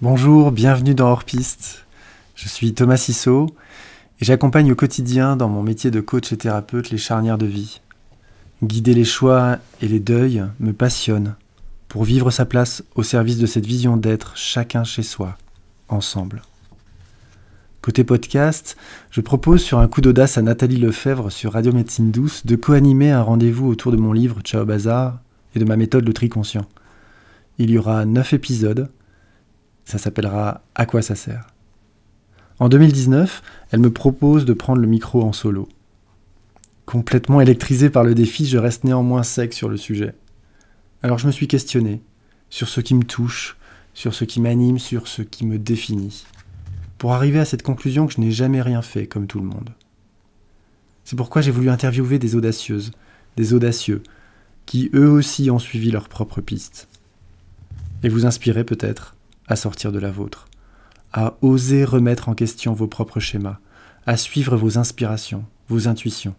Bonjour, bienvenue dans Hors Piste. Je suis Thomas Sissot et j'accompagne au quotidien dans mon métier de coach et thérapeute les charnières de vie. Guider les choix et les deuils me passionne pour vivre sa place au service de cette vision d'être chacun chez soi, ensemble. Côté podcast, je propose sur un coup d'audace à Nathalie Lefebvre sur Radio Médecine Douce de co-animer un rendez-vous autour de mon livre Ciao Bazar et de ma méthode Le Tri Conscient. Il y aura 9 épisodes ça s'appellera À quoi ça sert En 2019, elle me propose de prendre le micro en solo. Complètement électrisé par le défi, je reste néanmoins sec sur le sujet. Alors je me suis questionné sur ce qui me touche, sur ce qui m'anime, sur ce qui me définit, pour arriver à cette conclusion que je n'ai jamais rien fait comme tout le monde. C'est pourquoi j'ai voulu interviewer des audacieuses, des audacieux, qui eux aussi ont suivi leur propre piste. Et vous inspirer peut-être à sortir de la vôtre, à oser remettre en question vos propres schémas, à suivre vos inspirations, vos intuitions,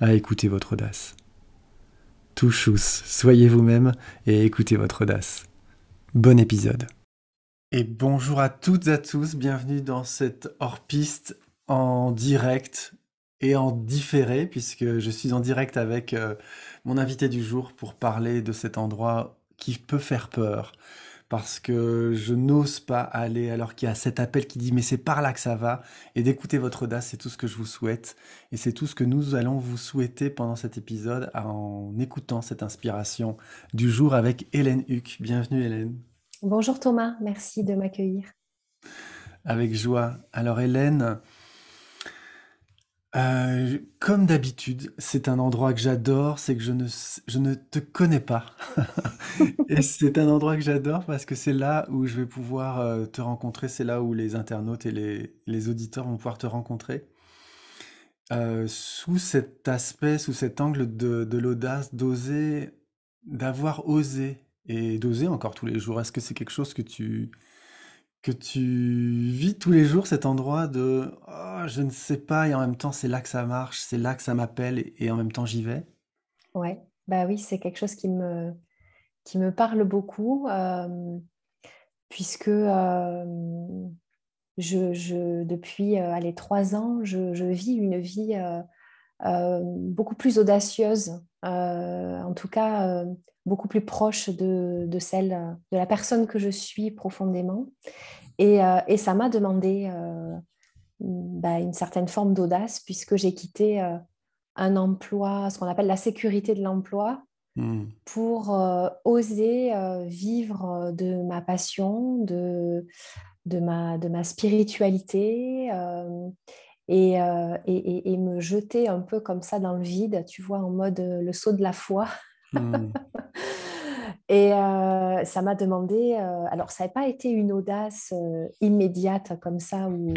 à écouter votre audace. Tous chous, soyez vous-même et écoutez votre audace. Bon épisode. Et bonjour à toutes et à tous, bienvenue dans cette hors-piste en direct et en différé, puisque je suis en direct avec euh, mon invité du jour pour parler de cet endroit qui peut faire peur parce que je n'ose pas aller alors qu'il y a cet appel qui dit mais c'est par là que ça va et d'écouter votre audace, c'est tout ce que je vous souhaite et c'est tout ce que nous allons vous souhaiter pendant cet épisode en écoutant cette inspiration du jour avec Hélène Huck. Bienvenue Hélène. Bonjour Thomas, merci de m'accueillir. Avec joie. Alors Hélène, euh, comme d'habitude, c'est un endroit que j'adore, c'est que je ne je ne te connais pas et c'est un endroit que j'adore parce que c'est là où je vais pouvoir, euh, te rencontrer, c'est là où les internautes et les auditeurs vont pouvoir te rencontrer euh, sous cet aspect, sous cet angle de l'audace, d'oser, d'avoir osé et d'oser encore tous les jours. Est-ce que c'est quelque chose que tu que tu vis tous les jours cet endroit de oh, je ne sais pas et en même temps c'est là que ça marche, c'est là que ça m'appelle et, en même temps j'y vais Ouais, bah oui, c'est quelque chose qui me, qui me parle beaucoup euh, puisque euh, je, depuis euh, trois ans, je, vis une vie euh, beaucoup plus audacieuse, euh, en tout cas euh, beaucoup plus proche de, celle, de la personne que je suis profondément. Et, ça m'a demandé bah, une certaine forme d'audace puisque j'ai quitté un emploi, ce qu'on appelle la sécurité de l'emploi, hmm. pour oser vivre de ma passion, de, ma, spiritualité, euh, et, et, et, me jeter un peu comme ça dans le vide, tu vois, en mode euh, le saut de la foi. Hmm. Et euh, ça m'a demandé, alors ça n'a pas été une audace immédiate comme ça, où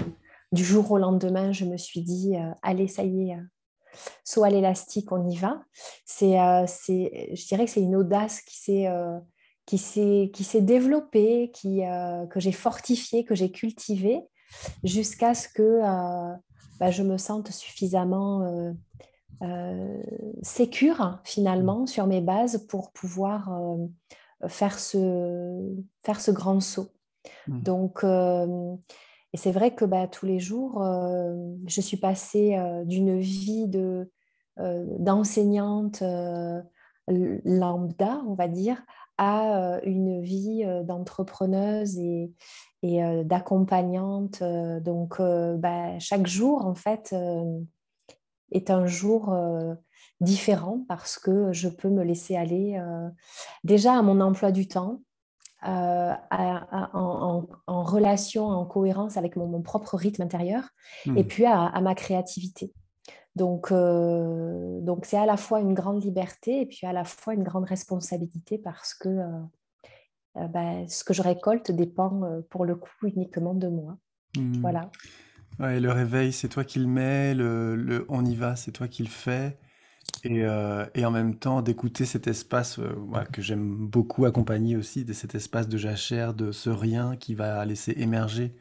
du jour au lendemain, je me suis dit, allez, ça y est, saut à l'élastique, on y va. C'est, je dirais que c'est une audace qui s'est, qui qui s'est développée, qui, que j'ai fortifiée, que j'ai cultivée, jusqu'à ce que ben, je me sente suffisamment euh, euh sécure hein, finalement mm. sur mes bases pour pouvoir euh, faire, ce, faire ce grand saut. Mm. Donc, euh, et c'est vrai que bah, tous les jours, je suis passée d'une vie de d'enseignante lambda, on va dire, à euh, une vie euh, d'entrepreneuse et, euh, d'accompagnante. Donc, bah, chaque jour, en fait, est un jour différent parce que je peux me laisser aller déjà à mon emploi du temps. en, relation, en cohérence avec mon, propre rythme intérieur et mmh. puis à, ma créativité. Donc, euh, donc c'est à la fois une grande liberté et puis à la fois une grande responsabilité parce que euh, euh, ben, ce que je récolte dépend pour le coup uniquement de moi. Mmh. Voilà. Ouais, le réveil, c'est toi qui le mets, le, on y va, c'est toi qui le fais. Et, et en même temps, d'écouter cet espace que j'aime beaucoup accompagner aussi, de cet espace de jachère, de ce rien qui va laisser émerger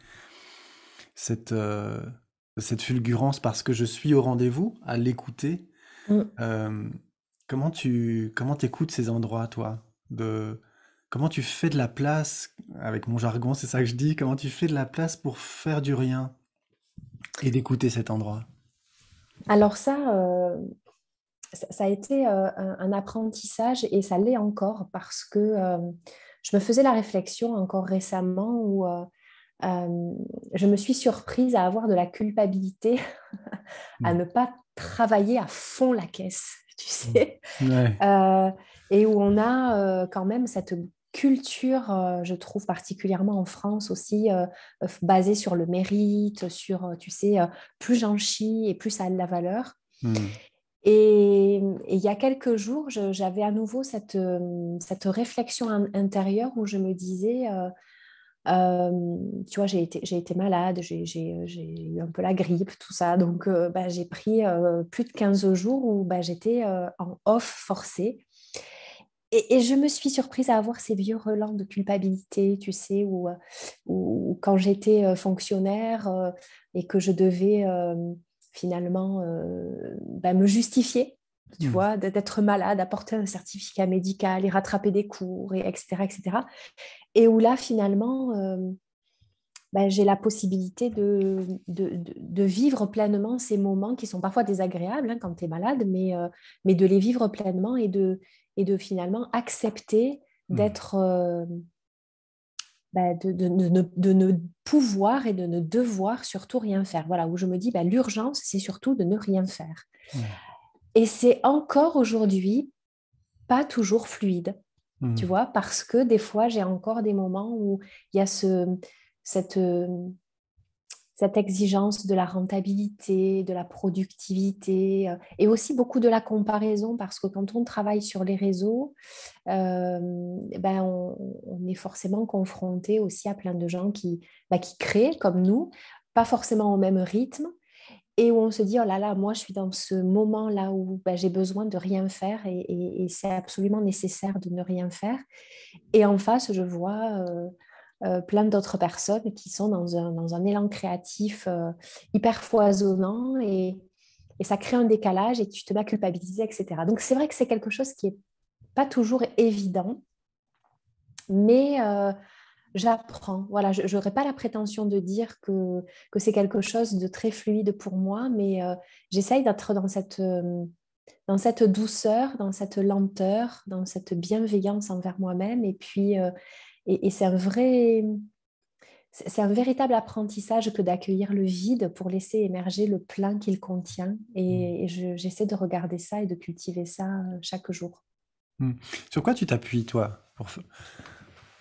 cette, cette fulgurance parce que je suis au rendez-vous, à l'écouter. Mm. Euh, comment tu comment écoutes ces endroits, toi de, Comment tu fais de la place, avec mon jargon, c'est ça que je dis, comment tu fais de la place pour faire du rien et d'écouter cet endroit Alors euh, ça, ça, a été euh, un, apprentissage et ça l'est encore parce que je me faisais la réflexion encore récemment où euh, je me suis surprise à avoir de la culpabilité, à mm. ne pas travailler à fond la caisse, tu mm. sais, euh, et où on a euh, quand même cette culture, je trouve particulièrement en France aussi, basée sur le mérite, sur, tu sais, plus j'en chie et plus ça a de la valeur. Mm. Et, il y a quelques jours, j'avais à nouveau cette, cette réflexion intérieure où je me disais, tu vois, j'ai été, malade, euh, j'ai, eu un peu la grippe, tout ça. Donc, euh, bah, j'ai pris euh, plus de 15 jours où bah, j'étais en off forcé. Et, je me suis surprise à avoir ces vieux relents de culpabilité, tu sais, où, quand j'étais fonctionnaire et que je devais finalement bah, me justifier Mmh. vois, d'être malade, apporter un certificat médical et rattraper des cours, et etc., etc. Et où là, finalement, euh, bah, j'ai la possibilité de, de, de, vivre pleinement ces moments qui sont parfois désagréables hein, quand tu es malade, mais, euh, mais de les vivre pleinement et de, et de finalement accepter mmh. d'être... Euh, bah, de, ne pouvoir et de ne devoir surtout rien faire. Voilà, où je me dis, bah, l'urgence, c'est surtout de ne rien faire. Mmh. Et c'est encore aujourd'hui pas toujours fluide, hmm. tu vois, parce que des fois, j'ai encore des moments où il y a cette, exigence de la rentabilité, de la productivité, euh, et aussi beaucoup de la comparaison, parce que quand on travaille sur les réseaux, euh, ben on, est forcément confronté aussi à plein de gens qui ben, créent comme nous, pas forcément au même rythme, et où on se dit, oh là là, moi je suis dans ce moment là où bah, j'ai besoin de rien faire et, c'est absolument nécessaire de ne rien faire. Et en face, je vois euh, euh, plein d'autres personnes qui sont dans un, dans un élan créatif euh, hyper foisonnant et, et, ça crée un décalage et tu te à culpabiliser, etc. Donc c'est vrai que c'est quelque chose qui n'est pas toujours évident, mais j'apprends. Voilà, je n'aurais pas la prétention de dire que, que c'est quelque chose de très fluide pour moi, mais euh, j'essaye d'être dans cette, euh, dans cette douceur, dans cette lenteur, dans cette bienveillance envers moi-même. Et puis, euh, et, c'est un vrai... C'est un véritable apprentissage que d'accueillir le vide pour laisser émerger le plein qu'il contient. Et, mmh. j'essaie de regarder ça et de cultiver ça chaque jour. Mmh. Sur quoi tu t'appuies, toi, pour,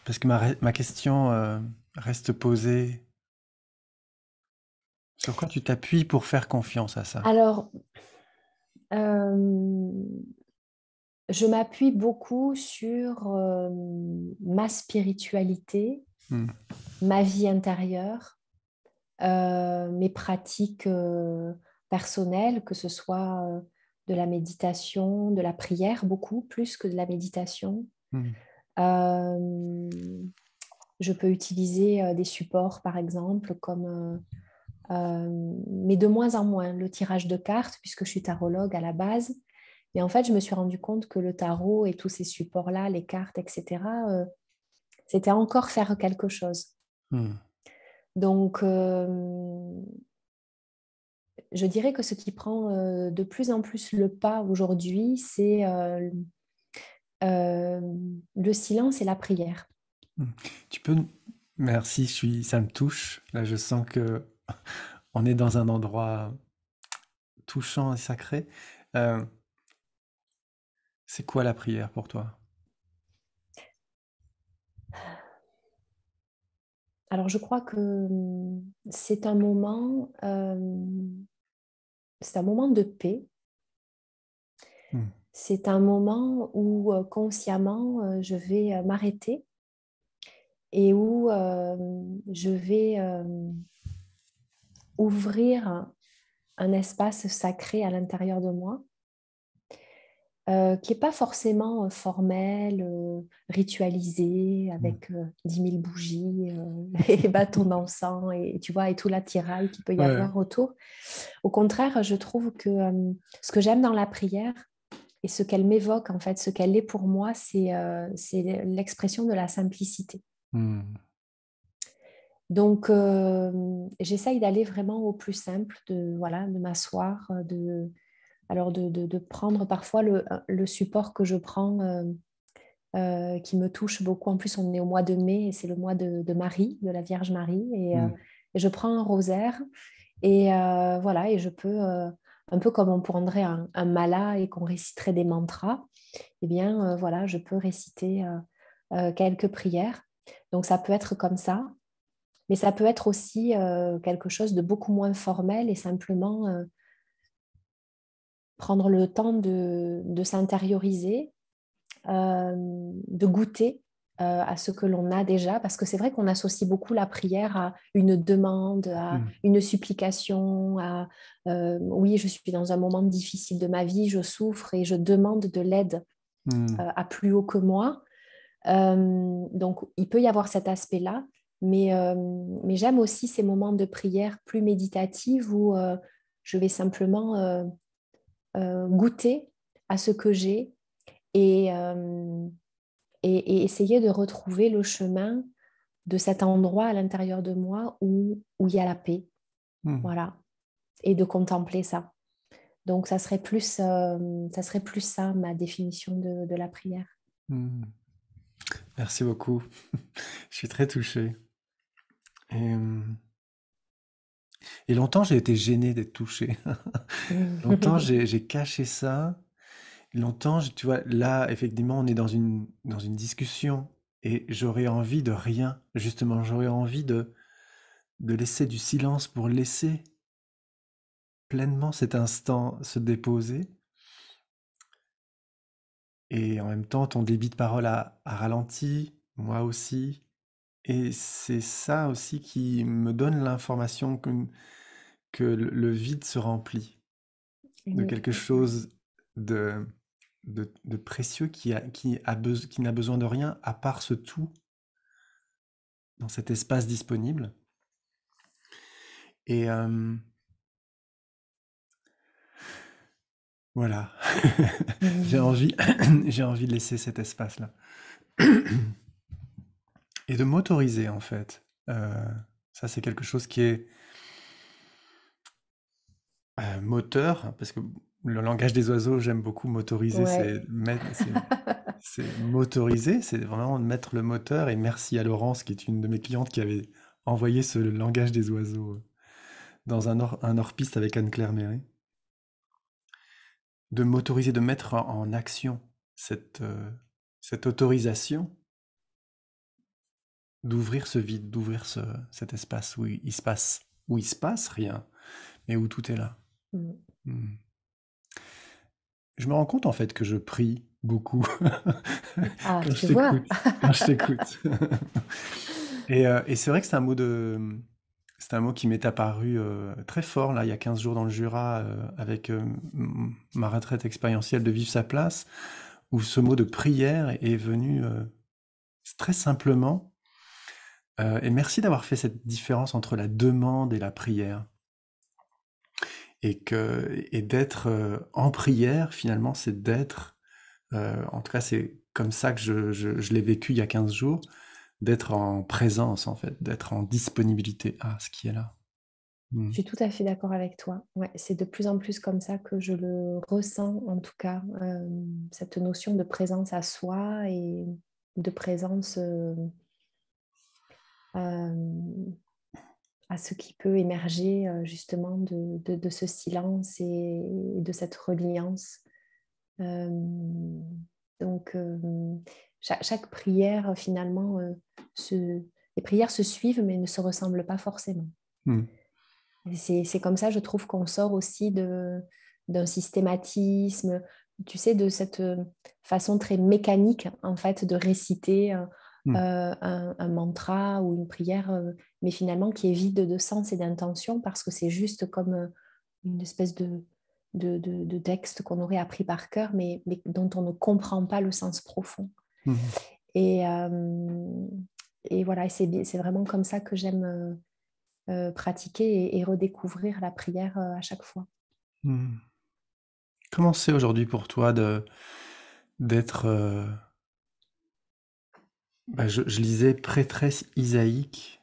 parce que ma, question euh, reste posée. Sur quoi tu t'appuies pour faire confiance à ça Alors, euh, je m'appuie beaucoup sur euh, ma spiritualité, hmm. ma vie intérieure, mes pratiques personnelles, que ce soit de la méditation, de la prière, beaucoup plus que de la méditation. Hmm. Euh, je peux utiliser euh, des supports, par exemple, comme, euh, mais de moins en moins, le tirage de cartes, puisque je suis tarologue à la base. Et en fait, je me suis rendu compte que le tarot et tous ces supports-là, les cartes, etc., c'était encore faire quelque chose. Hmm. Donc, je dirais que ce qui prend de plus en plus le pas aujourd'hui, c'est euh, le silence et la prière. Hmm. Tu peux. Merci, je suis... ça me touche. Là, je sens que on est dans un endroit touchant et sacré. Euh, c'est quoi la prière pour toi Alors, je crois que hmm, c'est un moment, euh, c'est un moment de paix. Hmm c'est un moment où consciemment je vais m'arrêter et où je vais ouvrir un espace sacré à l'intérieur de moi qui n'est pas forcément formel, ritualisé, mmh. avec dix 10 bougies et bâtons d'encens et, tu vois, et tout l'attirail qu'il peut y avoir autour. Au contraire, je trouve que ce que j'aime dans la prière, et ce qu'elle m'évoque, en fait, ce qu'elle est pour moi, c'est euh, l'expression de la simplicité. Hmm. Donc, euh, j'essaye d'aller vraiment au plus simple, de voilà, de m'asseoir, euh, de alors de, prendre parfois le, support que je prends qui me touche beaucoup. En plus, on est au mois de mai et c'est le mois de, Marie, de la Vierge Marie, et, hmm. et je prends un rosaire et voilà, et je peux un peu comme on prendrait un, mala et qu'on réciterait des mantras, eh bien euh, voilà, je peux réciter euh, euh, quelques prières. Donc ça peut être comme ça, mais ça peut être aussi quelque chose de beaucoup moins formel et simplement prendre le temps de s'intérioriser, de goûter euh, à ce que l'on a déjà, parce que c'est vrai qu'on associe beaucoup la prière à une demande, à mm. une supplication, à euh, oui, je suis dans un moment difficile de ma vie, je souffre et je demande de l'aide mm. euh, à plus haut que moi. donc, il peut y avoir cet aspect-là, mais, mais j'aime aussi ces moments de prière plus méditatifs où je vais simplement goûter à ce que j'ai et et, essayer de retrouver le chemin de cet endroit à l'intérieur de moi où il y a la paix. Hmm. Voilà. Et de contempler ça. Donc, ça serait plus, euh, ça, serait plus ça, ma définition de, la prière. Hmm. Merci beaucoup. Je suis très touchée. Et, euh, et longtemps, j'ai été gênée d'être touchée. Hmm. longtemps, j'ai caché ça longtemps, tu vois, là, effectivement, on est dans une, dans une discussion et j'aurais envie de rien. Justement, j'aurais envie de, de laisser du silence pour laisser pleinement cet instant se déposer. Et en même temps, ton débit de parole a, ralenti, moi aussi. Et c'est ça aussi qui me donne l'information que, que le vide se remplit de quelque chose de, de, précieux qui, a, qui, a qui n'a besoin de rien à part ce tout dans cet espace disponible. Et euh, voilà, j'ai envie, j'ai envie de laisser cet espace-là. Et de m'autoriser, en fait. Euh, ça, c'est quelque chose qui est euh, moteur, parce que le langage des oiseaux, j'aime beaucoup motoriser, c'est motoriser, c'est vraiment mettre le moteur. Et merci à Laurence, qui est une de mes clientes, qui avait envoyé ce langage des oiseaux euh, dans un, orpiste piste avec Anne-Claire Méré. De motoriser, de mettre en, action euh, cette, autorisation d'ouvrir ce vide, d'ouvrir ce, cet espace où il, ne se passe, rien, mais où tout est là. Mmh. Mmh je me rends compte en fait que je prie beaucoup ah, je vois. je t'écoute. Euh, et, c'est vrai que c'est un mot de, c'est un mot qui m'est apparu euh, très fort là il y a 15 jours dans le Jura euh, avec ma retraite expérientielle de Vivre sa place, où ce mot de prière est venu très simplement. et merci d'avoir fait cette différence entre la demande et la prière et que et d'être euh, en prière finalement c'est d'être euh, en tout cas c'est comme ça que je, l'ai vécu il y a 15 jours d'être en présence en fait d'être en disponibilité à ce qui est là mmh. je suis tout à fait d'accord avec toi c'est de plus en plus comme ça que je le ressens en tout cas euh, cette notion de présence à soi et de présence à ce qui peut émerger euh, justement de, ce silence et, de cette reliance. Euh, donc, euh, chaque, prière, finalement, les prières se suivent mais ne se ressemblent pas forcément. Hmm. C'est comme ça, je trouve, qu'on sort aussi d'un systématisme, tu sais, de cette façon très mécanique, en fait, de réciter Mmh. Euh, un, mantra ou une prière, euh, mais finalement qui est vide de sens et d'intention parce que c'est juste comme euh, une espèce de, de, texte qu'on aurait appris par cœur, mais, dont on ne comprend pas le sens profond. Mmh. Et, et voilà, c'est vraiment comme ça que j'aime pratiquer et, redécouvrir la prière à chaque fois. Mmh. Comment c'est aujourd'hui pour toi de d'être bah, je, lisais Prêtresse Isaïque.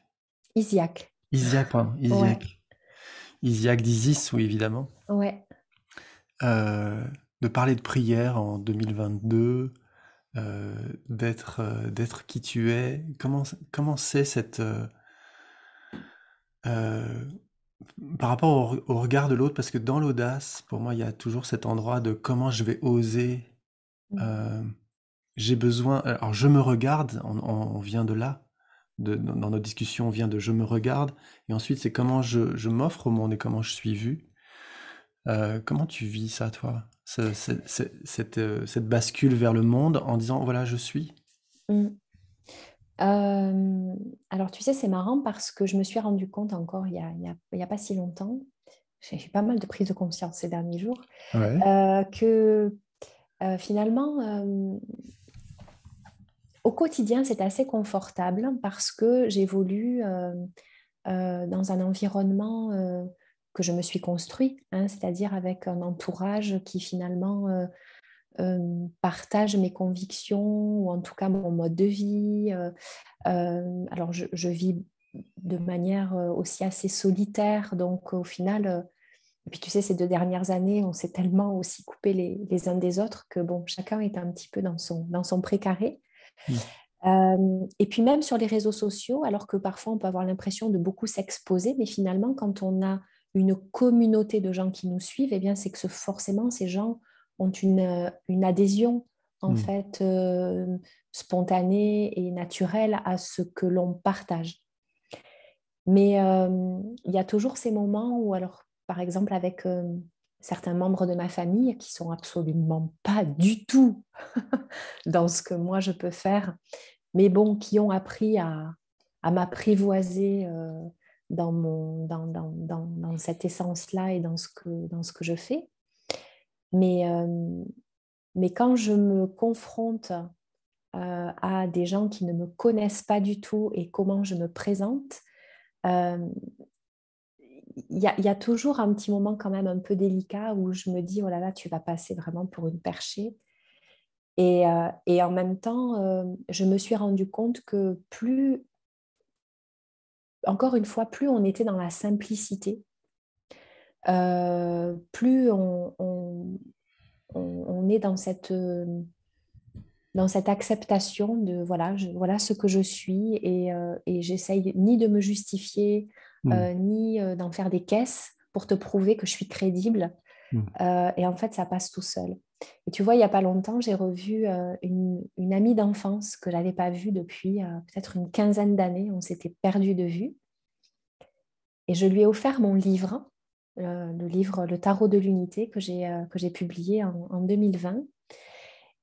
Isiac. Isiac, pardon. Hein, Isiac, d'Isis, oui, évidemment. Ouais. Euh, de parler de prière en 2022, euh, d'être euh, d'être qui tu es. Comment comment c'est cette par rapport au, regard de l'autre, parce que dans l'audace, pour moi, il y a toujours cet endroit de comment je vais oser mmh j'ai besoin. Euh, alors, je me regarde, on, vient de là, dans notre discussion, on vient de je me regarde, et ensuite, c'est comment je, m'offre au monde et comment je suis vu. Euh, comment tu vis ça, toi euh, cette, bascule vers le monde en disant voilà, je suis mmh. Alors, tu sais, c'est marrant parce que je me suis rendu compte encore il n'y a, pas si longtemps, j'ai eu pas mal de prises de conscience ces derniers jours, que finalement, au quotidien, c'est assez confortable parce que j'évolue euh, euh, dans un environnement euh, que je me suis construit, hein, c'est-à-dire avec un entourage qui finalement partage mes convictions ou en tout cas mon mode de vie. alors, je, vis de manière aussi assez solitaire, donc au final... Et puis tu sais, ces deux dernières années, on s'est tellement aussi coupé les, uns des autres que bon, chacun est un petit peu dans son, dans son précaré. Mmh. et puis même sur les réseaux sociaux, alors que parfois on peut avoir l'impression de beaucoup s'exposer, mais finalement quand on a une communauté de gens qui nous suivent, et eh bien c'est que ce, forcément ces gens ont une, euh, une adhésion en mmh. fait spontanée et naturelle à ce que l'on partage. Mais il y a toujours ces moments où alors par exemple avec certains membres de ma famille qui sont absolument pas du tout dans ce que moi je peux faire, mais bon, qui ont appris à, m'apprivoiser euh, dans, mon, dans, dans, dans, dans cette essence-là et dans ce, que, dans ce que je fais. Mais, euh, mais quand je me confronte euh, à des gens qui ne me connaissent pas du tout et comment je me présente, il y, a, toujours un petit moment quand même un peu délicat où je me dis, oh là là, tu vas passer vraiment pour une perchée. Et, euh, en même temps, euh, je me suis rendu compte que plus, encore une fois, plus on était dans la simplicité, euh, plus on, est dans cette, dans cette acceptation de voilà, je, voilà ce que je suis et j'essaye ni de me justifier, Mm. Euh, ni euh, d'en faire des caisses pour te prouver que je suis crédible. Mm. Euh, et en fait, ça passe tout seul. Et tu vois, il n'y a pas longtemps, j'ai revu une, amie d'enfance que je n'avais pas vue depuis peut-être une quinzaine d'années. On s'était perdu de vue. Et je lui ai offert mon livre, le livre Le Tarot de l'Unité que j'ai publié en, en, 2020.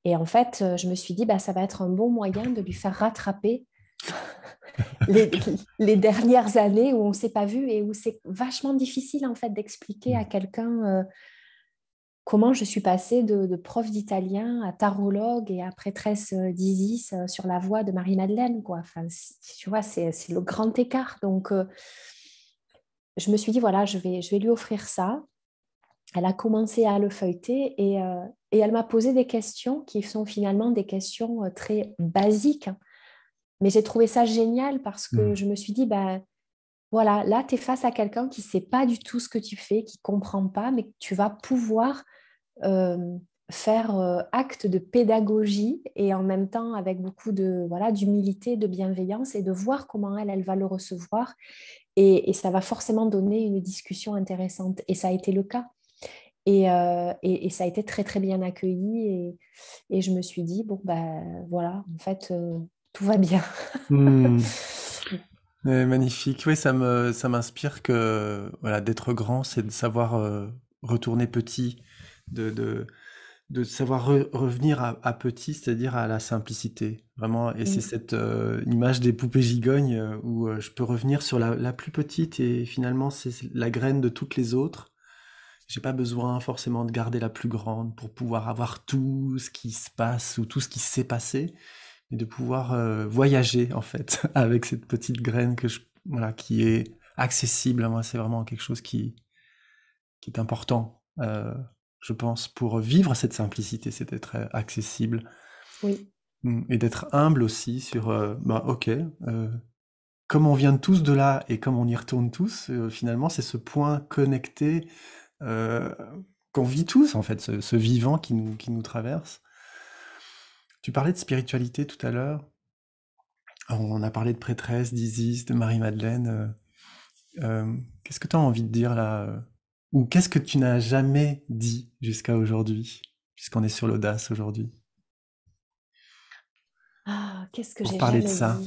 Et en fait, je me suis dit, bah, ça va être un bon moyen de lui faire rattraper les, dernières années où on ne s'est pas vu et où c'est vachement difficile en fait d'expliquer à mm. quelqu'un euh, comment je suis passée de, prof d'italien à tarologue et à prêtresse euh, d'Isis euh, sur la voie de Marie-Madeleine. Quoi. Enfin, tu vois, c'est, le grand écart. Donc, je me suis dit, voilà, je vais, je vais lui offrir ça. Elle a commencé à le feuilleter et, et elle m'a posé des questions qui sont finalement des questions très basiques. Mais j'ai trouvé ça génial parce que hmm. je me suis dit, ben voilà, là, tu es face à quelqu'un qui ne sait pas du tout ce que tu fais, qui ne comprend pas, mais tu vas pouvoir euh, faire euh, acte de pédagogie et en même temps avec beaucoup de voilà d'humilité, de bienveillance et de voir comment elle, elle va le recevoir. Et, ça va forcément donner une discussion intéressante. Et ça a été le cas. Et, euh, et, ça a été très, très bien accueilli. Et, je me suis dit, bon, ben voilà, en fait tout va bien. Hmm. Mm. Eh, magnifique. Oui, ça me ça m'inspire que voilà d'être grand, c'est de savoir euh, retourner petit, de, de, de savoir revenir à, petit, c'est-à-dire à la simplicité, vraiment. Et c'est mm. cette euh, image des poupées gigognes euh, où je peux revenir sur la, la plus petite et finalement c'est la graine de toutes les autres. J'ai pas besoin forcément de garder la plus grande pour pouvoir avoir tout ce qui se passe ou tout ce qui s'est passé et de pouvoir euh, voyager en fait avec cette petite graine que je, voilà, qui est accessible à moi. C'est vraiment quelque chose qui, qui est important, euh, je pense, pour vivre cette simplicité, c'est d'être euh, accessible. Oui. Hum, et d'être humble aussi sur, bah, ok, comme on vient tous de là et comme on y retourne tous, finalement, c'est ce point connecté qu'on vit tous, en fait, ce, ce vivant qui nous, qui nous traverse. Tu parlais de spiritualité tout à l'heure. On a parlé de prêtresse, d'Isis, de Marie-Madeleine. Euh, euh, qu'est-ce que tu as envie de dire là euh, Ou qu'est-ce que tu n'as jamais dit jusqu'à aujourd'hui, puisqu'on est sur l'audace aujourd'hui Ah, qu'est-ce que j'ai jamais dit ça.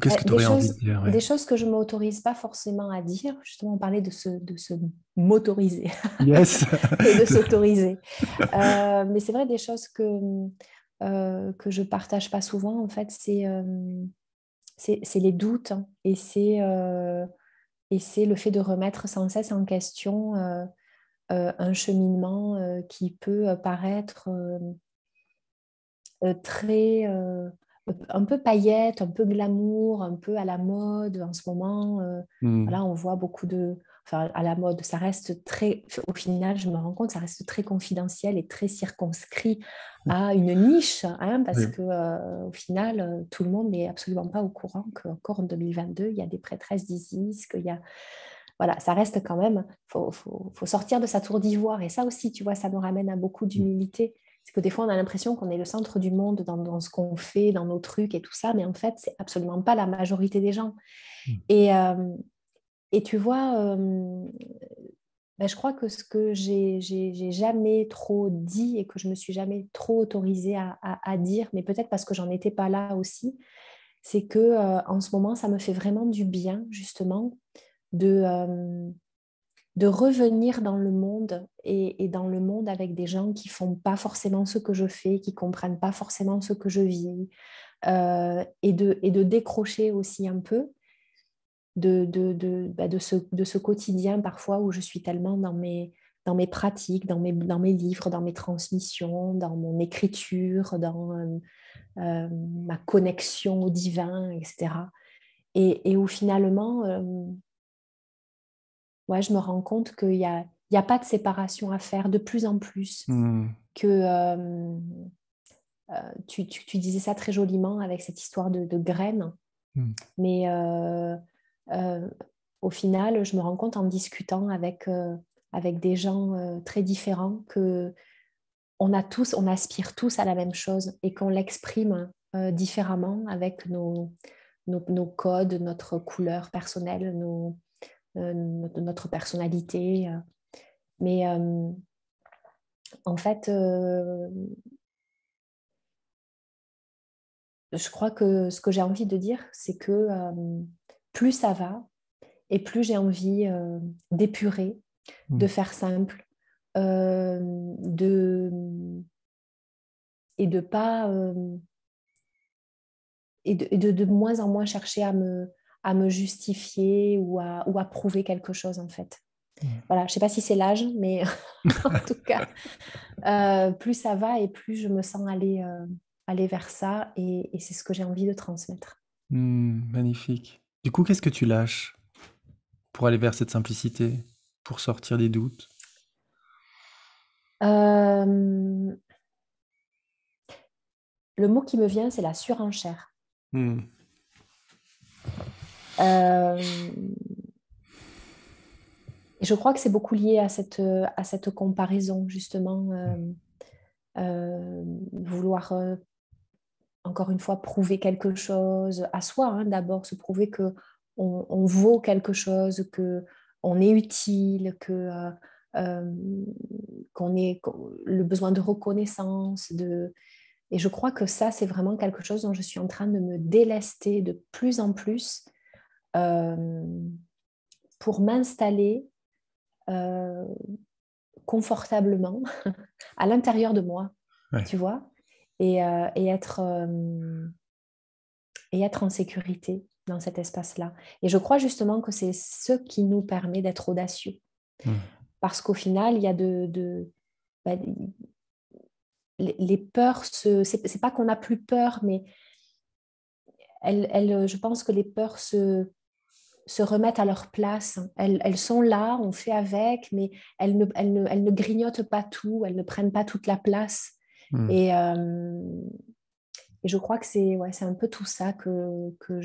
Qu'est-ce que tu aurais envie de dire Des choses que je ne m'autorise pas forcément à dire. Justement, on parlait de se, de se m'autoriser. Yes Et de s'autoriser. Euh, mais c'est vrai, des choses que, euh, que je ne partage pas souvent, en fait, c'est euh, c'est les doutes hein, et c'est le fait de remettre sans cesse en question un cheminement qui peut paraître très un peu paillette, un peu glamour, un peu à la mode en ce moment. Euh, hmm. on voit beaucoup de. Enfin, à la mode, ça reste très. Au final, je me rends compte, ça reste très confidentiel et très circonscrit hmm. à une niche, hein, parce que euh, au final, euh, tout le monde n'est absolument pas au courant qu'encore en 2022, il y a des prêtresses d'Isis, qu'il y a voilà, ça reste quand même, il faut, faut, sortir de sa tour d'ivoire. Et ça aussi, tu vois, ça nous ramène à beaucoup hmm. d'humilité. C'est que des fois, on a l'impression qu'on est le centre du monde dans, ce qu'on fait, dans nos trucs et tout ça, mais en fait, c'est absolument pas la majorité des gens. Hmm. Et, euh, et tu vois, euh, ben, je crois que ce que j'ai jamais trop dit et que je me suis jamais trop autorisée à, dire, mais peut-être parce que j'en étais pas là aussi, c'est que euh, en ce moment, ça me fait vraiment du bien, justement, de de revenir dans le monde et, dans le monde avec des gens qui font pas forcément ce que je fais, qui comprennent pas forcément ce que je vis, euh, et, de, et de décrocher aussi un peu de, de, bah, de, ce, quotidien parfois où je suis tellement dans mes, dans mes pratiques, dans mes, dans mes livres, dans mes transmissions, dans mon écriture, dans euh, euh, ma connexion au divin, etc. et où finalement, ouais, je me rends compte qu'il n'y a, y a pas de séparation à faire de plus en plus. Hmm. Que euh, euh, tu, tu, disais ça très joliment avec cette histoire de, graines. Hmm. Mais euh, au final, je me rends compte en discutant avec, avec des gens très différents que on a tous, on aspire tous à la même chose et qu'on l'exprime différemment avec nos, nos, nos, codes, notre couleur personnelle, nos, euh, de notre personnalité. Euh. Mais euh, en fait, je crois que ce que j'ai envie de dire, c'est que plus ça va et plus j'ai envie d'épurer, mmh. de faire simple, de et de pas et de, de, moins en moins chercher à me à me justifier ou à, ou à prouver quelque chose en fait. Mmh. Voilà, je sais pas si c'est l'âge, mais en tout cas, euh, plus ça va et plus je me sens aller, euh, aller vers ça et, c'est ce que j'ai envie de transmettre. Mmh, magnifique. Du coup, qu'est-ce que tu lâches pour aller vers cette simplicité, pour sortir des doutes euh, Le mot qui me vient, c'est la surenchère. Mmh. Euh, je crois que c'est beaucoup lié à cette, à cette comparaison, justement, euh, euh, vouloir encore une fois, prouver quelque chose à soi, hein. d'abord, se prouver que on, vaut quelque chose, que on est utile, que qu'on ait le besoin de reconnaissance. De... Et je crois que ça, c'est vraiment quelque chose dont je suis en train de me délester de plus en plus euh, pour m'installer euh, confortablement à l'intérieur de moi, tu vois, et, euh, être, et être en sécurité dans cet espace-là. Et je crois justement que c'est ce qui nous permet d'être audacieux. Mmh. Parce qu'au final, il y a de... Bah, les, peurs, se, c'est, pas qu'on n'a plus peur, mais elle, je pense que les peurs se, se remettent à leur place. Elles, elles, sont là, on fait avec, mais elles ne, elles, ne, grignotent pas tout, elles ne prennent pas toute la place. Hmm. Euh, et, je crois que c'est ouais, un peu tout ça que, que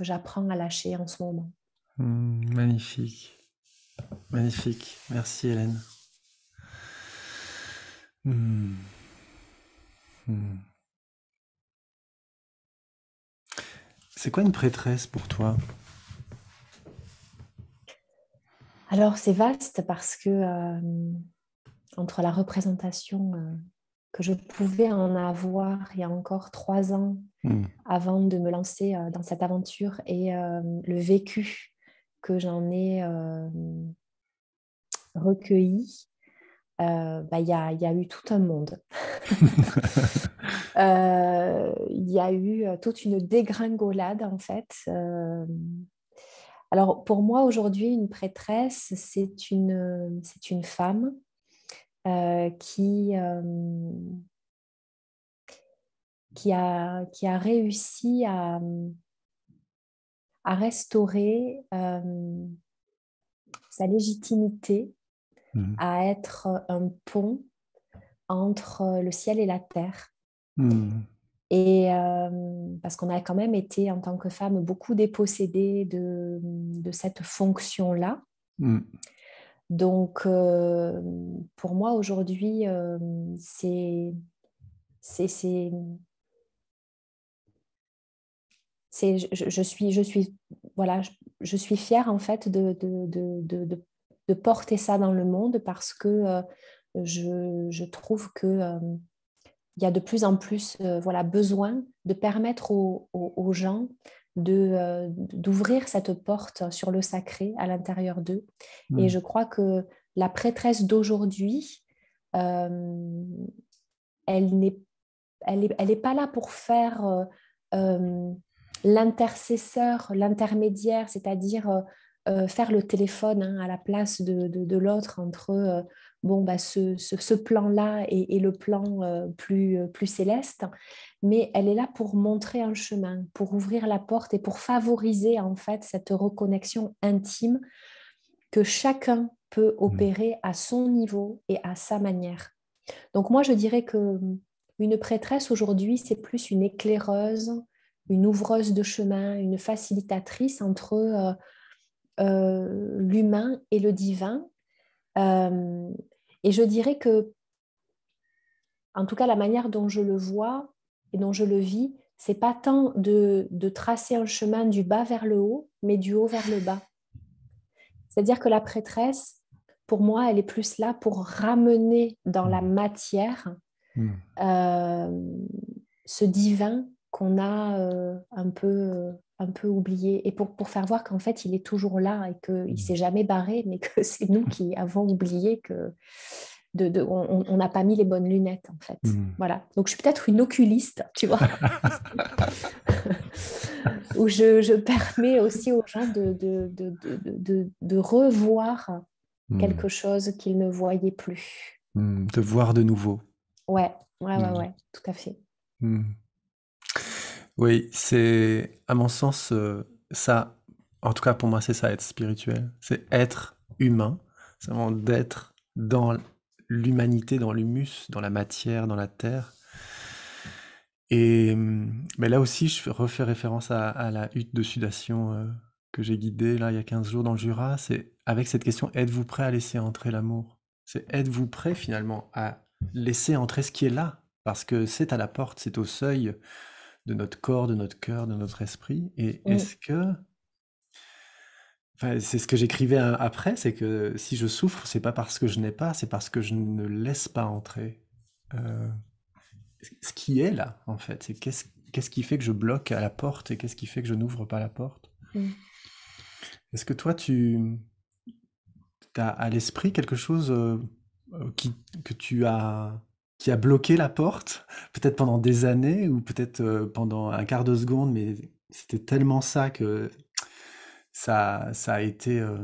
j'apprends que à lâcher en ce moment. Hmm, magnifique. Magnifique. Merci Hélène. Hmm. C'est quoi une prêtresse pour toi alors c'est vaste parce que euh, entre la représentation euh, que je pouvais en avoir il y a encore trois ans hmm. avant de me lancer euh, dans cette aventure et le vécu que j'en ai recueilli, bah, il y, a, eu tout un monde. Il y a eu toute une dégringolade, en fait, alors pour moi aujourd'hui, une prêtresse, c'est une, c'est une femme euh, qui, euh, qui, a, qui a réussi à, restaurer euh, sa légitimité, mmh. à être un pont entre le ciel et la terre. Mmh. Et parce qu'on a quand même été, en tant que femme, beaucoup dépossédée mmh, de, cette fonction-là. Mmh. Donc, pour moi, aujourd'hui, c'est, c'est, c'est, je, suis, je suis, voilà, je, suis fière, en fait, de de, porter ça dans le monde parce que je trouve que il y a de plus en plus euh, voilà, besoin de permettre aux, gens euh, d'ouvrir cette porte sur le sacré à l'intérieur d'eux. Et mm. je crois que la prêtresse d'aujourd'hui, euh, elle n'est elle elle pas là pour faire l'intercesseur, l'intermédiaire, c'est-à-dire faire le téléphone hein, à la place de, de l'autre entre bon, bah, ce, plan-là est, le plan euh, plus, euh, plus céleste, mais elle est là pour montrer un chemin, pour ouvrir la porte et pour favoriser en fait cette reconnexion intime que chacun peut mmh. opérer à son niveau et à sa manière. Donc moi, je dirais que mmh, une prêtresse aujourd'hui, c'est plus une éclaireuse, une ouvreuse de chemin, une facilitatrice entre euh, l'humain et le divin, euh, et je dirais que, en tout cas, la manière dont je le vois et dont je le vis, c'est pas tant de, tracer un chemin du bas vers le haut, mais du haut vers le bas. C'est-à-dire que la prêtresse, pour moi, elle est plus là pour ramener dans la matière hmm. euh, ce divin qu'on a euh, un, peu, euh, un peu oublié. Et pour, faire voir qu'en fait, il est toujours là et qu'il ne mmh. s'est jamais barré, mais que c'est nous qui avons oublié que de, on n'a pas mis les bonnes lunettes, en fait. Mmh. Voilà. Donc, je suis peut-être une oculiste, tu vois, où je, permets aussi aux gens de, de, revoir mmh. quelque chose qu'ils ne voyaient plus. De voir de nouveau. Ouais, ouais, ouais, ouais, tout à fait. Oui, c'est, à mon sens, euh, ça, en tout cas pour moi, c'est ça, être spirituel. C'est être humain, c'est vraiment d'être dans l'humanité, dans l'humus, dans la matière, dans la terre. Et hum, mais là aussi, je refais référence à, la hutte de sudation euh, que j'ai guidée là, il y a 15 jours dans le Jura. C'est avec cette question, êtes-vous prêt à laisser entrer l'amour C'est êtes-vous prêt finalement à laisser entrer ce qui est là Parce que c'est à la porte, c'est au seuil de notre corps, de notre cœur, de notre esprit. Et est-ce que. c'est ce que j'écrivais après, c'est que si je souffre, c'est pas parce que je n'ai pas, c'est parce que je ne laisse pas entrer. Euh, ce qui est là, en fait, c'est qu'est-ce qui fait que je bloque à la porte et qu'est-ce qui fait que je n'ouvre pas la porte Est-ce que toi, tu as à l'esprit quelque chose euh, que tu as qui a bloqué la porte, peut-être pendant des années ou peut-être euh, pendant un quart de seconde, mais c'était tellement ça que ça, ça a été. Euh,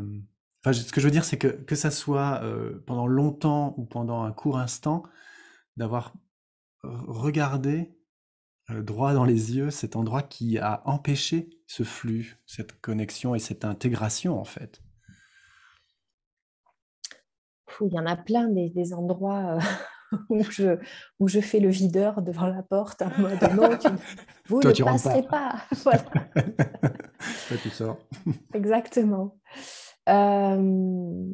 enfin, ce que je veux dire, c'est que que ça soit euh, pendant longtemps ou pendant un court instant, d'avoir regardé droit dans les yeux cet endroit qui a empêché ce flux, cette connexion et cette intégration, en fait. Il y en a plein des endroits où, je, où je fais le videur devant la porte en mode non, vous ne tu pas. Toi, tu sors. Exactement. Euh,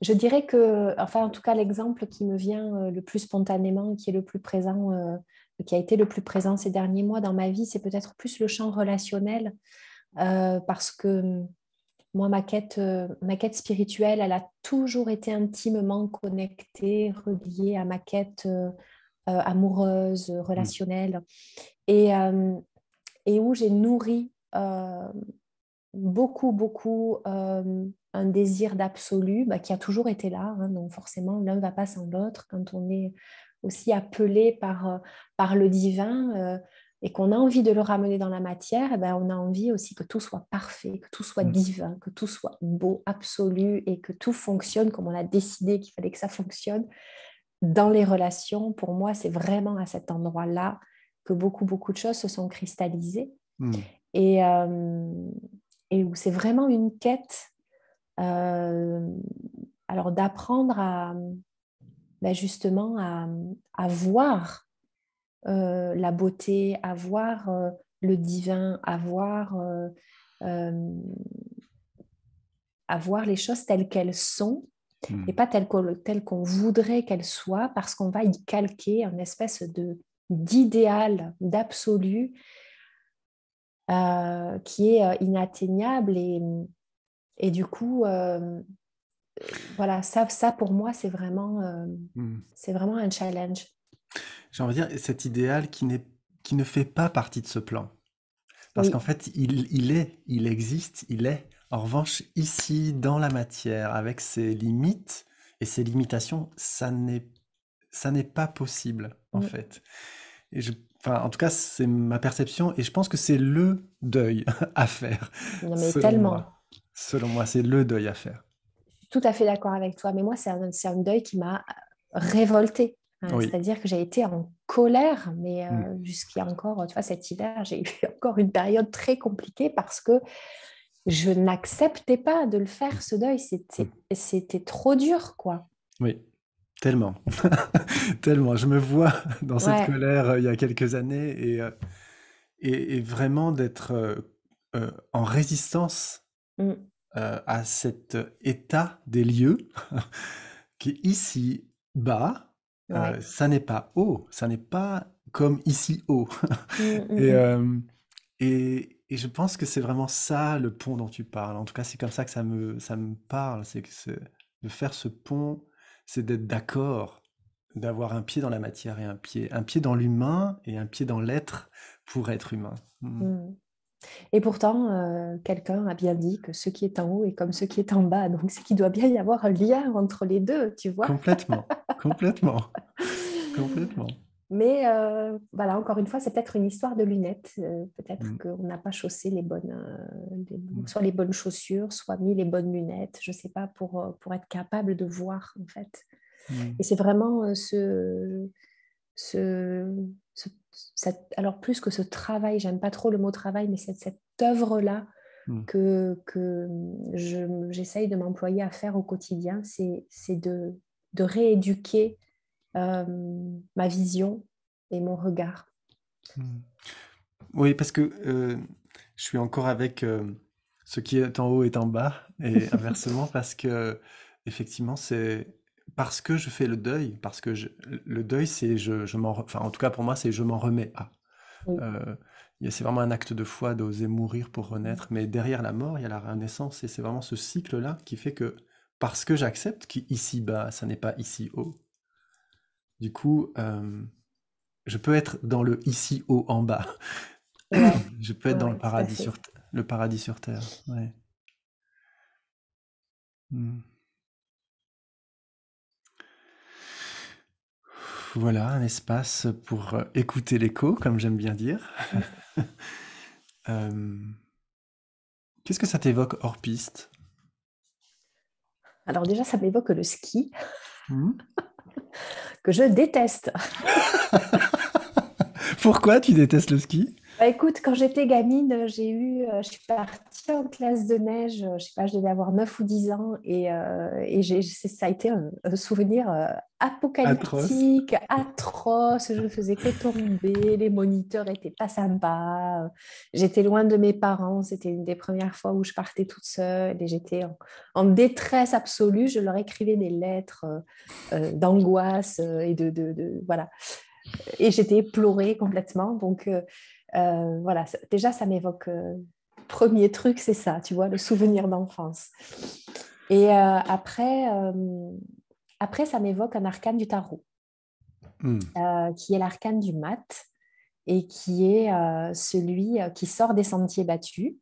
je dirais que, enfin, en tout cas, l'exemple qui me vient euh, le plus spontanément, qui est le plus présent, euh, qui a été le plus présent ces derniers mois dans ma vie, c'est peut-être plus le champ relationnel, parce que moi, euh, ma quête, spirituelle, elle a toujours été intimement connectée, reliée à ma quête euh, euh, amoureuse, mm. relationnelle, et, et où j'ai nourri beaucoup, beaucoup un désir d'absolu bah, qui a toujours été là. Hein. donc forcément, l'un ne va pas sans l'autre. Quand on est aussi appelé par, par le divin, euh, et qu'on a envie de le ramener dans la matière, eh ben, on a envie aussi que tout soit parfait, que tout soit mm. divin, que tout soit beau, absolu, et que tout fonctionne comme on a décidé qu'il fallait que ça fonctionne. Dans les relations, pour moi, c'est vraiment à cet endroit-là que beaucoup, beaucoup de choses se sont cristallisées. Mm. Et, euh, et, où c'est vraiment une quête euh, alors d'apprendre à ben, justement à, à, voir euh, la beauté, avoir euh, le divin, avoir euh, voir, les choses telles qu'elles sont hmm. et pas telles qu'on, telles qu'on voudrait qu'elles soient parce qu'on va y calquer une espèce de, d'idéal, d'absolu qui est inatteignable et, et du coup voilà, ça, ça pour moi, c'est vraiment, hmm. c'est vraiment un challenge. J'ai envie de dire, cet idéal qui, n'est, qui ne fait pas partie de ce plan. Parce qu'en fait, il, il est, il existe, il est. En revanche, ici, dans la matière, avec ses limites et ses limitations, ça n'est, ça n'est pas possible, en fait. Et en tout cas, c'est ma perception, et je pense que c'est le deuil à faire. Non, mais tellement. Selon moi, c'est le deuil à faire. Tout à fait d'accord avec toi, mais moi, c'est un, c'est un deuil qui m'a révolté Mmh. C'est-à-dire que j'ai été en colère, mais mmh. jusqu'à encore, tu vois, cet hiver, j'ai eu encore une période très compliquée parce que je n'acceptais pas de le faire, ce deuil. C'était, mmh. trop dur, quoi. Oui, tellement. tellement. Je me vois dans cette colère il y a quelques années et, et, vraiment d'être en résistance à cet état des lieux qui, ici, bas, euh, ça n'est pas haut, ça n'est pas comme ici haut. Mm, mm, mm. Euh, et, je pense que c'est vraiment ça le pont dont tu parles. En tout cas, c'est comme ça que ça me, ça me parle. C'est que de faire ce pont, c'est d'être d'accord, d'avoir un pied dans la matière et un pied, un pied dans l'humain et un pied dans l'être pour être humain. Et pourtant, euh, quelqu'un a bien dit que ce qui est en haut est comme ce qui est en bas. Donc, c'est qu'il doit bien y avoir un lien entre les deux, tu vois. Complètement, complètement, complètement. Mais euh, voilà, encore une fois, c'est peut-être une histoire de lunettes. Euh, peut-être mm. qu'on n'a pas chaussé les bonnes, mm. soit les bonnes chaussures, soit mis les bonnes lunettes, je ne sais pas, pour, pour être capable de voir, en fait. Mm. Et c'est vraiment ce, ce, ce alors plus que ce travail, j'aime pas trop le mot travail, mais cette, cette œuvre-là hmm. que, que hmm, j'essaye de m'employer à faire au quotidien, c'est de, rééduquer ma vision et mon regard. Hmm. Oui, parce que euh, je suis encore avec euh, ce qui est en haut est en bas, et inversement, parce que effectivement, c'est parce que je fais le deuil, parce que le deuil, c'est je, m'en, enfin en tout cas pour moi, c'est je m'en remets à. Euh, c'est vraiment un acte de foi d'oser mourir pour renaître, mais derrière la mort, il y a la renaissance et c'est vraiment ce cycle-là qui fait que parce que j'accepte qu'ici bas, ça n'est pas ici haut. Du coup, euh, je peux être dans le ici haut en bas. je peux être dans le paradis sur le paradis sur terre. Hmm. Voilà, un espace pour euh, écouter l'écho, comme j'aime bien dire. Euh, qu'est-ce que ça t'évoque hors piste Alors déjà, ça m'évoque le ski, hmm que je déteste. Pourquoi tu détestes le ski bah, écoute, quand j'étais gamine, euh, j'ai eu, euh, je suis partie en classe de neige, euh, je sais pas, je devais avoir 9 ou 10 ans, et, et ça a été un, souvenir apocalyptique, atroce. Je Je faisais que tomber, les moniteurs étaient pas sympas. J'étais loin de mes parents, c'était une des premières fois où je partais toute seule et j'étais en, détresse absolue. Je leur écrivais des lettres d'angoisse et de, de, voilà. Et j'étais éplorée complètement. Donc, euh, voilà, déjà, ça m'évoque. Euh, premier truc, c'est ça, tu vois, le souvenir d'enfance. Et euh, après, après, ça m'évoque un arcane du tarot, hmm. qui est l'arcane du mat et qui est celui qui sort des sentiers battus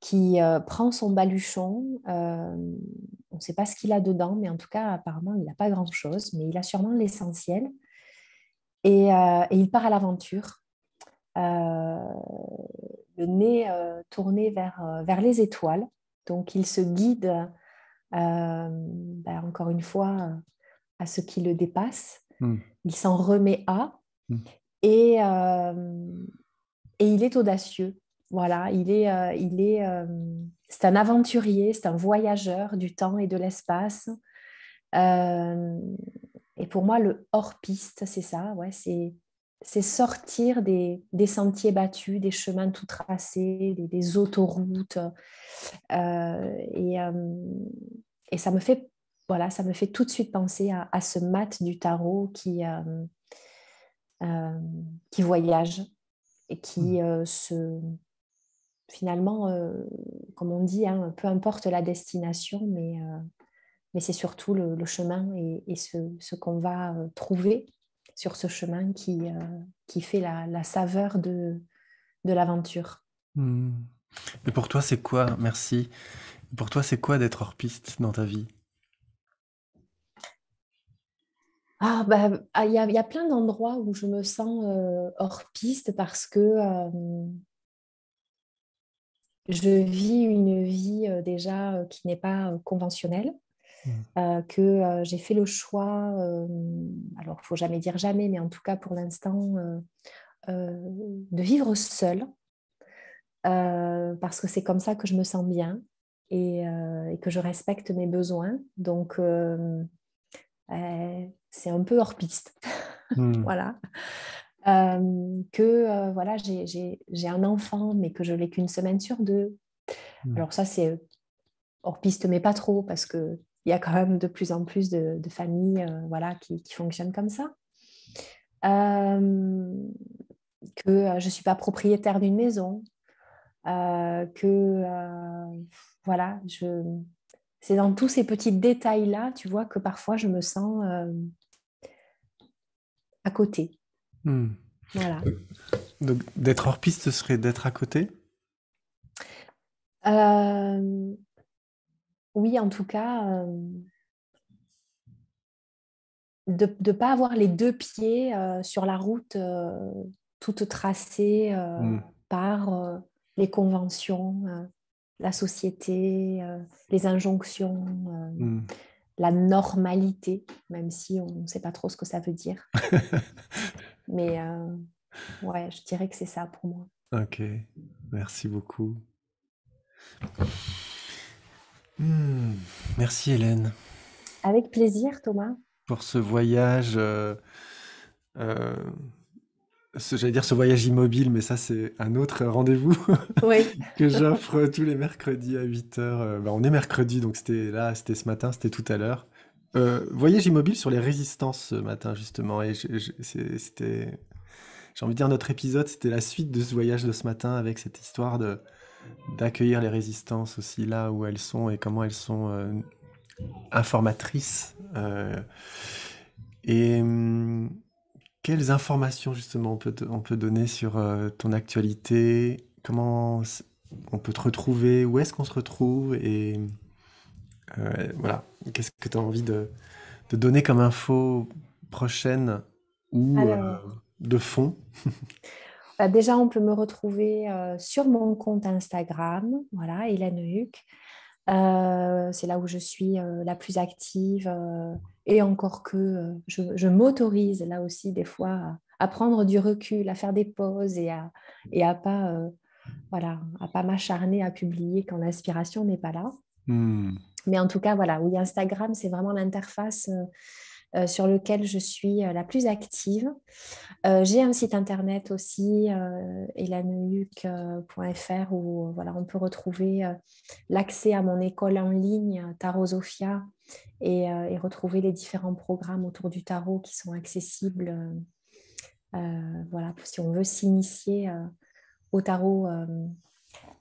qui prend son baluchon. on ne sait pas ce qu'il a dedans, mais en tout cas, apparemment, il n'a pas grand-chose, mais il a sûrement l'essentiel. et, il part à l'aventure. Euh, le nez euh, tourné vers, euh, vers les étoiles. Donc il se guide, ben, encore une fois, à ce qui le dépasse. Hmm. Il s'en remet à. Hmm. Et, et il est audacieux. Voilà, il est, il est, c'est un aventurier, c'est un voyageur du temps et de l'espace. et pour moi, le hors piste, c'est ça. Ouais, c'est c'est sortir des, sentiers battus, des chemins tout tracés, des, autoroutes. Euh, euh, et, ça me fait voilà, ça me fait tout de suite penser à, ce mat du tarot qui, euh, qui voyage et qui mmh. se finalement, comme on dit, hein, peu importe la destination, mais, c'est surtout le, chemin et, ce qu'on va trouver sur ce chemin qui, euh, fait la, saveur de, l'aventure. Hmm. Mais pour toi, c'est quoi, merci, pour toi, c'est quoi d'être hors piste dans ta vie Ah, bah, ah il y, a plein d'endroits où je me sens euh, hors piste parce que euh, je vis une vie déjà qui n'est pas conventionnelle. Mmh. Euh, que euh, j'ai fait le choix, euh, alors il faut jamais dire jamais, mais en tout cas pour l'instant, de vivre seule, parce que c'est comme ça que je me sens bien et, que je respecte mes besoins. Donc, c'est un peu hors piste. Mmh. voilà. que voilà, j'ai un enfant, mais que je l'ai qu'une semaine sur deux. Mmh. Alors ça, c'est hors piste, mais pas trop, parce que il y a quand même de plus en plus de, familles euh, voilà, qui, fonctionnent comme ça. Euh, que euh, je ne suis pas propriétaire d'une maison, que voilà, je... c'est dans tous ces petits détails-là, tu vois, que parfois je me sens à côté. Hmm. Voilà. Donc d'être hors piste, ce serait d'être à côté oui, en tout cas, euh, de ne pas avoir les deux pieds euh, sur la route euh, toute tracée mm. par les conventions, la société, les injonctions. Mm. la normalité, même si on ne sait pas trop ce que ça veut dire. Mais ouais, je dirais que c'est ça pour moi. Ok, merci beaucoup. Hmm. merci Hélène. Avec plaisir Thomas. Pour ce voyage, euh, euh, j'allais dire ce voyage immobile, mais ça c'est un autre rendez-vous que j'offre tous les mercredis à 8h. Euh, ben, on est mercredi, donc c'était là, c'était ce matin, c'était tout à l'heure. voyage immobile sur les résistances ce matin justement, et c'était j'ai envie de dire notre épisode, c'était la suite de ce voyage de ce matin avec cette histoire de d'accueillir les résistances aussi là où elles sont et comment elles sont euh, informatrices. Euh, et hum, quelles informations justement on peut, on peut donner sur euh, ton actualité Comment on peut te retrouver Où est-ce qu'on se retrouve Et voilà, qu'est-ce que tu as envie de, de, donner comme info prochaine ou de fond Bah, déjà, on peut me retrouver euh, sur mon compte Instagram, voilà, Hélène Huc. Euh, c'est là où je suis euh, la plus active et encore que je, m'autorise là aussi des fois à, prendre du recul, à faire des pauses et à, et à pas voilà, à pas m'acharner à publier quand l'inspiration n'est pas là. Hmm. Mais en tout cas, voilà, oui, Instagram, c'est vraiment l'interface euh, sur lequel je suis euh, la plus active. Euh, j'ai un site internet aussi, elanuc.fr, où voilà, on peut retrouver l'accès à mon école en ligne, Tarosophia et, et, retrouver les différents programmes autour du tarot qui sont accessibles. voilà, si on veut s'initier au tarot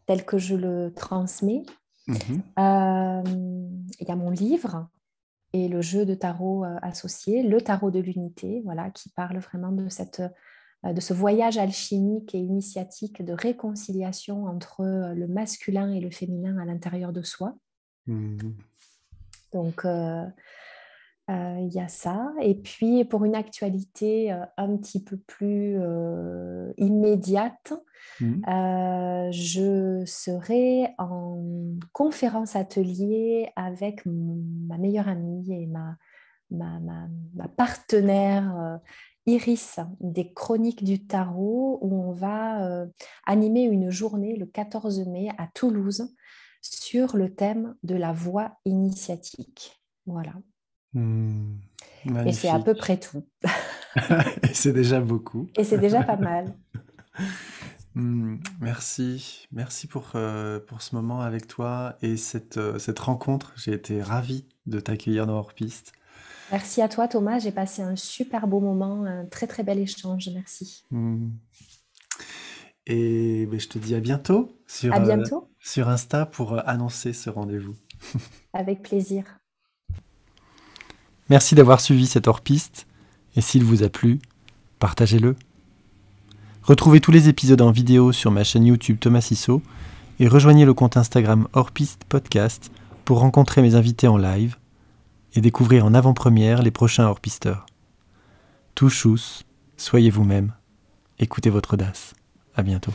tel que je le transmets. Mmh il y a mon livre et le jeu de tarot euh, associé, le tarot de l'unité, voilà, qui parle vraiment de, cette, euh, de ce voyage alchimique et initiatique de réconciliation entre euh, le masculin et le féminin à l'intérieur de soi. Mmh. Donc, il y a ça. Et puis, pour une actualité un petit peu plus immédiate, mm. euh, je serai en conférence atelier avec ma meilleure amie et ma, ma, partenaire euh, Iris des Chroniques du Tarot où on va euh, animer une journée le 14 mai à Toulouse sur le thème de la voie initiatique. Voilà. Mm. Et c'est à peu près tout. Et c'est déjà beaucoup. Et c'est déjà pas mal. Hmm, merci, merci pour, euh, pour ce moment avec toi et cette, euh, cette rencontre. J'ai été ravi de t'accueillir dans Hors Piste. Merci à toi Thomas, j'ai passé un super beau moment, un très très bel échange, merci. Hmm. Et ben, je te dis à bientôt, sur, euh, sur Insta pour annoncer ce rendez-vous. avec plaisir. Merci d'avoir suivi cette Hors Piste. Et s'il vous a plu, partagez-le. Retrouvez tous les épisodes en vidéo sur ma chaîne YouTube Thomas sisso et rejoignez le compte Instagram Orpiste Podcast pour rencontrer mes invités en live et découvrir en avant-première les prochains Orpisteurs. Touchous, soyez vous-même, écoutez votre audace. À bientôt.